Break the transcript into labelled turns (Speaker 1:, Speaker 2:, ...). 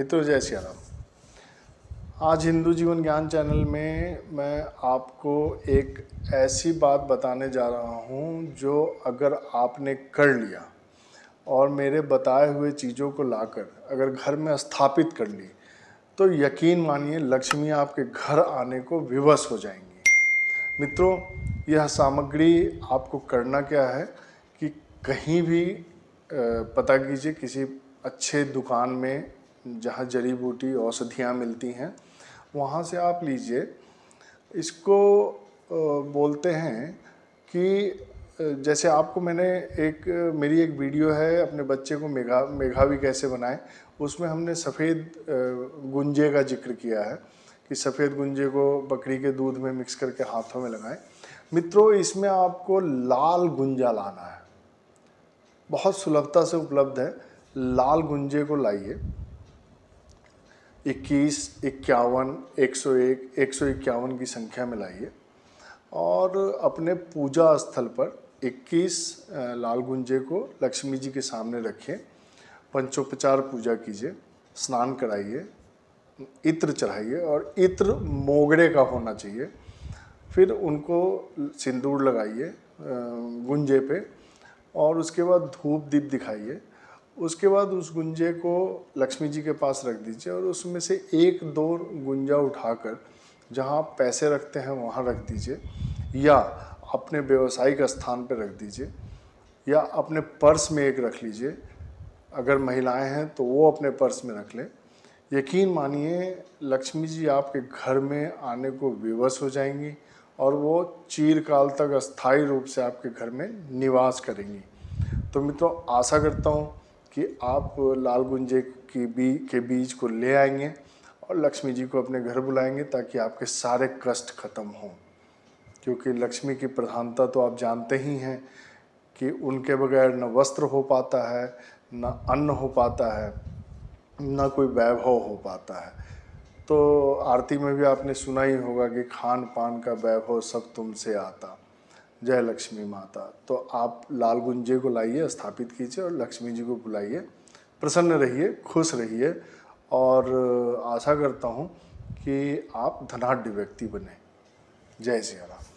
Speaker 1: मित्रों जय सियाराम आज हिंदू जीवन ज्ञान चैनल में मैं आपको एक ऐसी बात बताने जा रहा हूँ जो अगर आपने कर लिया और मेरे बताए हुए चीज़ों को लाकर अगर घर में स्थापित कर ली तो यकीन मानिए लक्ष्मी आपके घर आने को विवश हो जाएंगी मित्रों यह सामग्री आपको करना क्या है कि कहीं भी पता कीजिए किसी अच्छे दुकान में जहाँ जड़ी बूटी औषधियाँ मिलती हैं वहाँ से आप लीजिए इसको बोलते हैं कि जैसे आपको मैंने एक मेरी एक वीडियो है अपने बच्चे को मेघा मेघावी कैसे बनाए उसमें हमने सफ़ेद गुंजे का जिक्र किया है कि सफ़ेद गुंजे को बकरी के दूध में मिक्स करके हाथों में लगाएं मित्रों इसमें आपको लाल गुंजा लाना है बहुत सुलभता से उपलब्ध है लाल गुंजे को लाइए इक्कीस इक्यावन एक सौ एक एक सौ इक्यावन की संख्या में लाइए और अपने पूजा स्थल पर इक्कीस लाल गुंजे को लक्ष्मी जी के सामने रखें पंचोपचार पूजा कीजिए स्नान कराइए इत्र चढ़ाइए और इत्र मोगरे का होना चाहिए फिर उनको सिंदूर लगाइए गुंजे पे और उसके बाद धूप दीप दिखाइए उसके बाद उस गुंजे को लक्ष्मी जी के पास रख दीजिए और उसमें से एक दो गुंजा उठाकर जहाँ पैसे रखते हैं वहाँ रख दीजिए या अपने व्यवसायिक स्थान पर रख दीजिए या अपने पर्स में एक रख लीजिए अगर महिलाएं हैं तो वो अपने पर्स में रख लें यकीन मानिए लक्ष्मी जी आपके घर में आने को विवश हो जाएंगी और वो चीरकाल तक अस्थायी रूप से आपके घर में निवास करेंगी तो मित्रों आशा करता हूँ कि आप लाल गुंजे की बी के बीज को ले आएंगे और लक्ष्मी जी को अपने घर बुलाएंगे ताकि आपके सारे कष्ट खत्म हों क्योंकि लक्ष्मी की प्रधानता तो आप जानते ही हैं कि उनके बगैर न वस्त्र हो पाता है न अन्न हो पाता है न कोई वैभव हो पाता है तो आरती में भी आपने सुना ही होगा कि खान पान का वैभव सब तुमसे आता जय लक्ष्मी माता तो आप लाल गुंजे को लाइए स्थापित कीजिए और लक्ष्मी जी को बुलाइए प्रसन्न रहिए खुश रहिए और आशा करता हूँ कि आप धनाढ़ व्यक्ति बने जय सिया राम